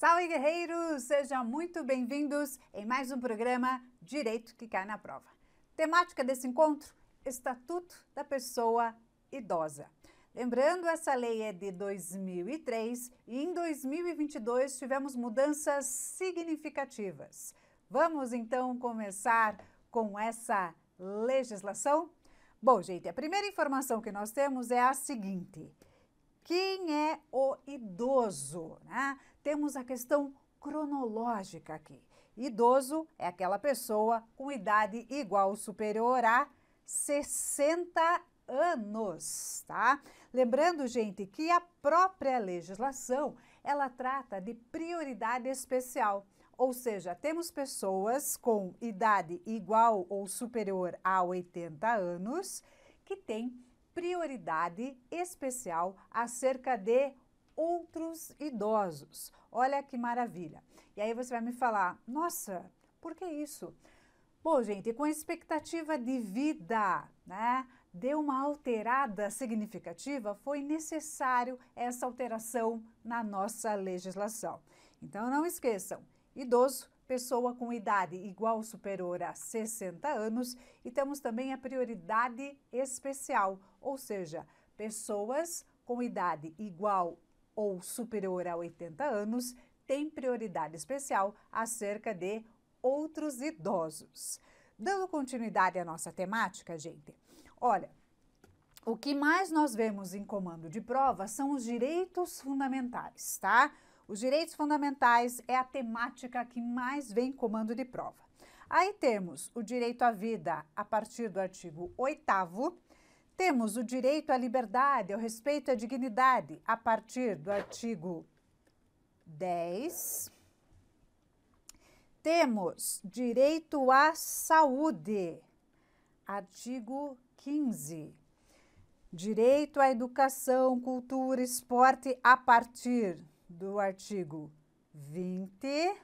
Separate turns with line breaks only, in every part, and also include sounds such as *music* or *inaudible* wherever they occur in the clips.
Salve guerreiros, sejam muito bem-vindos em mais um programa Direito que cai na prova. Temática desse encontro: Estatuto da Pessoa Idosa. Lembrando, essa lei é de 2003 e em 2022 tivemos mudanças significativas. Vamos então começar com essa legislação? Bom, gente, a primeira informação que nós temos é a seguinte: quem é o idoso? Né? Temos a questão cronológica aqui. Idoso é aquela pessoa com idade igual ou superior a 60 anos, tá? Lembrando, gente, que a própria legislação, ela trata de prioridade especial. Ou seja, temos pessoas com idade igual ou superior a 80 anos que têm prioridade especial acerca de outros idosos. Olha que maravilha. E aí você vai me falar: "Nossa, por que isso?" Bom, gente, com a expectativa de vida, né, deu uma alterada significativa, foi necessário essa alteração na nossa legislação. Então não esqueçam, idoso pessoa com idade igual ou superior a 60 anos e temos também a prioridade especial, ou seja, pessoas com idade igual ou superior a 80 anos têm prioridade especial acerca de outros idosos. Dando continuidade à nossa temática, gente, olha, o que mais nós vemos em comando de prova são os direitos fundamentais, tá? Os direitos fundamentais é a temática que mais vem comando de prova. Aí temos o direito à vida a partir do artigo 8 temos o direito à liberdade, ao respeito e à dignidade a partir do artigo 10. Temos direito à saúde, artigo 15. Direito à educação, cultura, esporte a partir do artigo 20,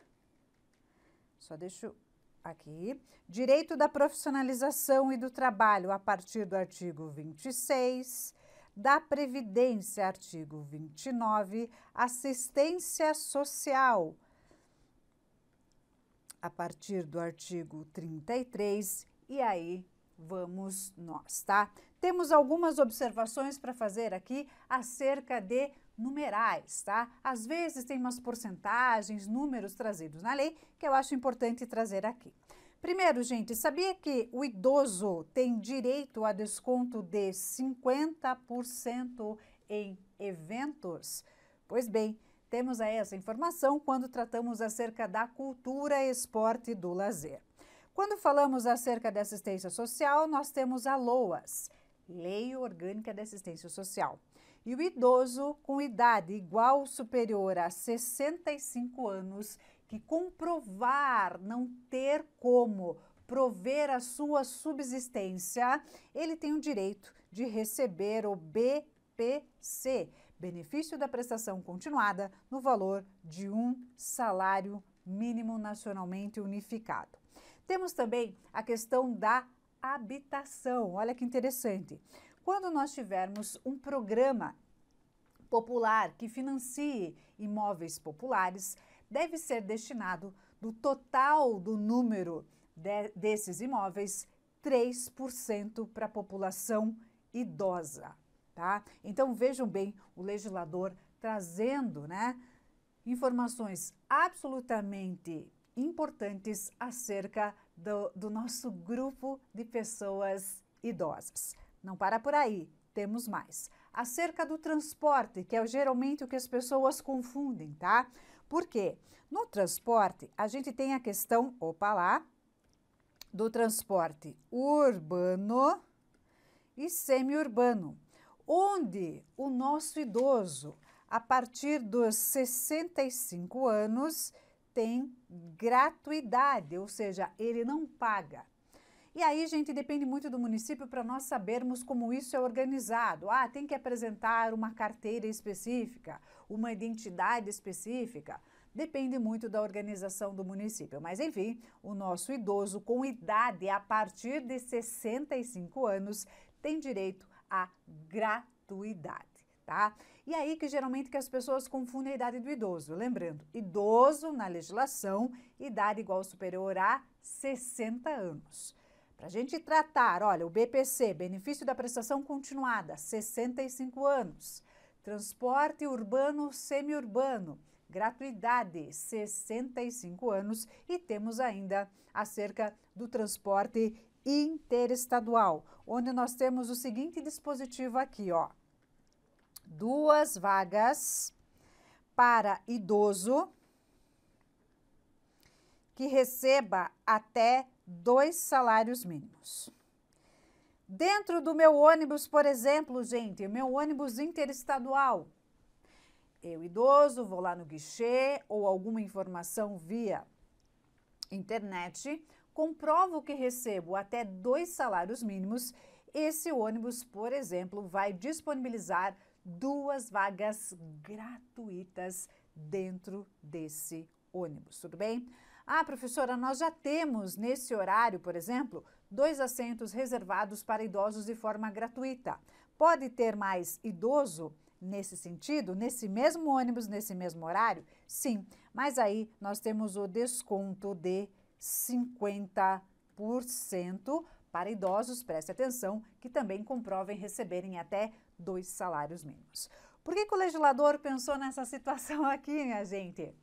só deixo aqui, direito da profissionalização e do trabalho a partir do artigo 26, da Previdência, artigo 29, assistência social, a partir do artigo 33, e aí vamos nós, tá? Temos algumas observações para fazer aqui acerca de numerais, tá? Às vezes tem umas porcentagens, números trazidos na lei que eu acho importante trazer aqui. Primeiro, gente, sabia que o idoso tem direito a desconto de 50% em eventos? Pois bem, temos aí essa informação quando tratamos acerca da cultura, esporte e do lazer. Quando falamos acerca da assistência social, nós temos a LOAS, Lei Orgânica da Assistência Social. E o idoso com idade igual ou superior a 65 anos que comprovar não ter como prover a sua subsistência, ele tem o direito de receber o BPC, benefício da prestação continuada, no valor de um salário mínimo nacionalmente unificado. Temos também a questão da habitação. Olha que interessante. Quando nós tivermos um programa popular que financie imóveis populares, deve ser destinado do total do número de, desses imóveis 3% para a população idosa, tá? Então vejam bem o legislador trazendo, né, informações absolutamente importantes acerca do, do nosso grupo de pessoas idosas. Não para por aí, temos mais. Acerca do transporte, que é geralmente o que as pessoas confundem, tá? Porque no transporte a gente tem a questão, opa lá, do transporte urbano e semiurbano, onde o nosso idoso, a partir dos 65 anos, tem gratuidade, ou seja, ele não paga. E aí, gente, depende muito do município para nós sabermos como isso é organizado. Ah, tem que apresentar uma carteira específica, uma identidade específica. Depende muito da organização do município. Mas, enfim, o nosso idoso com idade a partir de 65 anos tem direito à gratuidade tá? E aí que geralmente que as pessoas confundem a idade do idoso. Lembrando, idoso na legislação, idade igual ou superior a 60 anos. Para a gente tratar, olha, o BPC, benefício da prestação continuada, 65 anos. Transporte urbano, semi-urbano, gratuidade, 65 anos. E temos ainda acerca do transporte interestadual, onde nós temos o seguinte dispositivo aqui, ó duas vagas para idoso que receba até dois salários mínimos. Dentro do meu ônibus, por exemplo, gente, meu ônibus interestadual, eu idoso vou lá no guichê ou alguma informação via internet, comprovo que recebo até dois salários mínimos, esse ônibus, por exemplo, vai disponibilizar duas vagas gratuitas dentro desse ônibus, tudo bem? Ah, professora, nós já temos nesse horário, por exemplo, dois assentos reservados para idosos de forma gratuita. Pode ter mais idoso? nesse sentido, nesse mesmo ônibus, nesse mesmo horário? Sim, mas aí nós temos o desconto de 50% para idosos, preste atenção, que também comprovem receberem até dois salários mínimos. Por que, que o legislador pensou nessa *laughs* situação aqui, minha gente?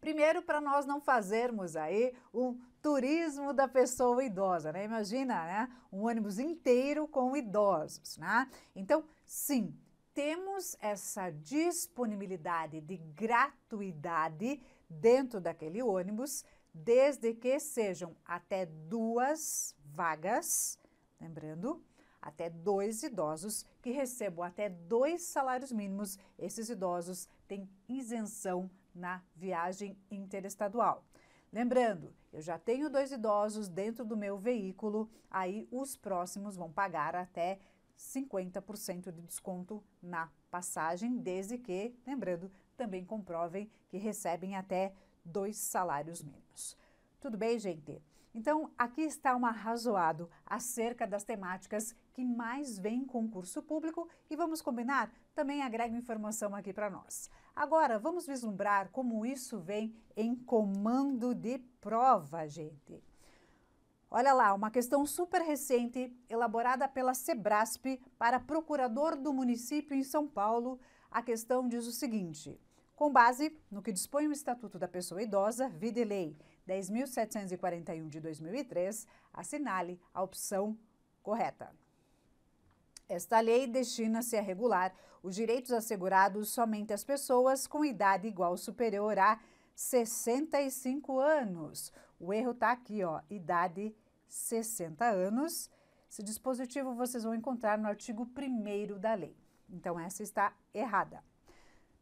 Primeiro, para nós não fazermos aí um turismo da pessoa idosa, né? Imagina, né? Um ônibus inteiro com idosos, né? Então, sim, temos essa disponibilidade de gratuidade dentro daquele ônibus, desde que sejam até duas vagas, lembrando, até dois idosos que recebam até dois salários mínimos, esses idosos têm isenção na viagem interestadual. Lembrando, eu já tenho dois idosos dentro do meu veículo, aí os próximos vão pagar até 50% de desconto na passagem, desde que, lembrando, também comprovem que recebem até dois salários mínimos. Tudo bem, gente? Então, aqui está um arrazoado acerca das temáticas que mais vem concurso público e vamos combinar? Também agrega informação aqui para nós. Agora, vamos vislumbrar como isso vem em comando de prova, gente. Olha lá, uma questão super recente, elaborada pela Sebrasp para procurador do município em São Paulo. A questão diz o seguinte: com base no que dispõe o Estatuto da Pessoa Idosa, Vida e Lei 10.741 de 2003, assinale a opção correta. Esta lei destina-se a regular os direitos assegurados somente às pessoas com idade igual ou superior a 65 anos. O erro está aqui, ó, idade 60 anos. Esse dispositivo vocês vão encontrar no artigo 1 da lei. Então, essa está errada.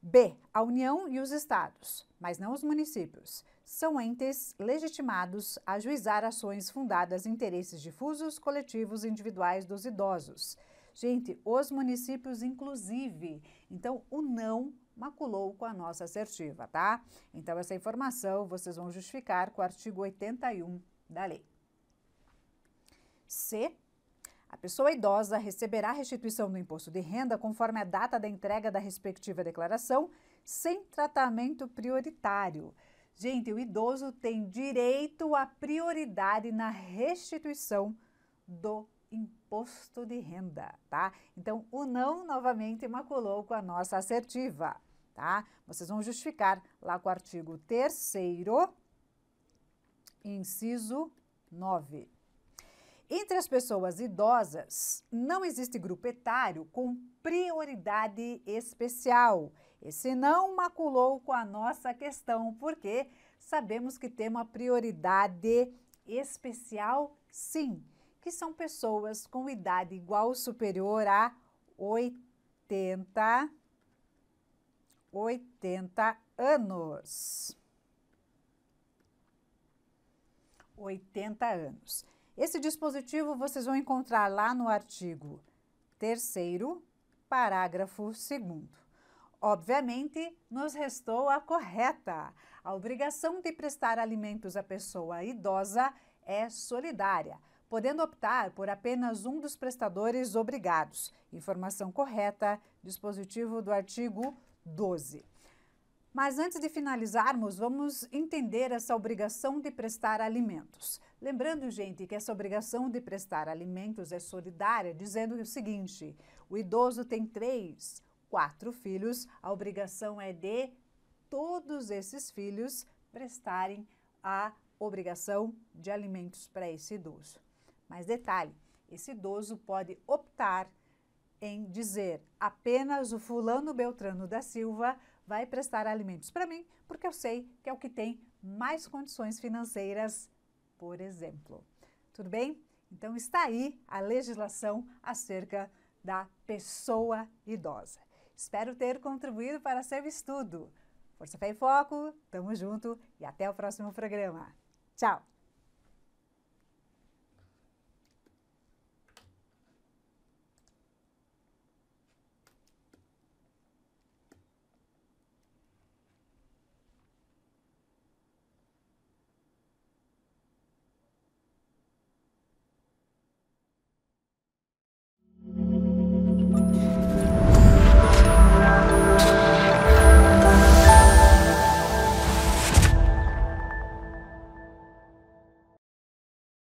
B. A União e os Estados, mas não os municípios, são entes legitimados a juizar ações fundadas em interesses difusos, coletivos e individuais dos idosos. Gente, os municípios, inclusive. Então, o não maculou com a nossa assertiva, tá? Então, essa informação vocês vão justificar com o artigo 81 da lei. C. A pessoa idosa receberá restituição do imposto de renda conforme a data da entrega da respectiva declaração, sem tratamento prioritário. Gente, o idoso tem direito à prioridade na restituição do imposto de renda, tá? Então, o não novamente maculou com a nossa assertiva, tá? Vocês vão justificar lá com o artigo 3 inciso 9. Entre as pessoas idosas, não existe grupo etário com prioridade especial. Esse não maculou com a nossa questão, porque sabemos que tem uma prioridade especial, sim, que são pessoas com idade igual ou superior a 80, 80 anos. 80 anos. Esse dispositivo vocês vão encontrar lá no artigo 3 parágrafo 2 Obviamente, nos restou a correta. A obrigação de prestar alimentos à pessoa idosa é solidária, podendo optar por apenas um dos prestadores obrigados. Informação correta, dispositivo do artigo 12. Mas antes de finalizarmos, vamos entender essa obrigação de prestar alimentos. Lembrando, gente, que essa obrigação de prestar alimentos é solidária, dizendo o seguinte: o idoso tem três, quatro filhos, a obrigação é de todos esses filhos prestarem a obrigação de alimentos para esse idoso. Mas detalhe: esse idoso pode optar em dizer apenas o fulano Beltrano da Silva vai prestar alimentos para mim, porque eu sei que é o que tem mais condições financeiras, por exemplo. Tudo bem? Então está aí a legislação acerca da pessoa idosa. Espero ter contribuído para seu estudo. Força Fé e Foco, tamo junto e até o próximo programa. Tchau!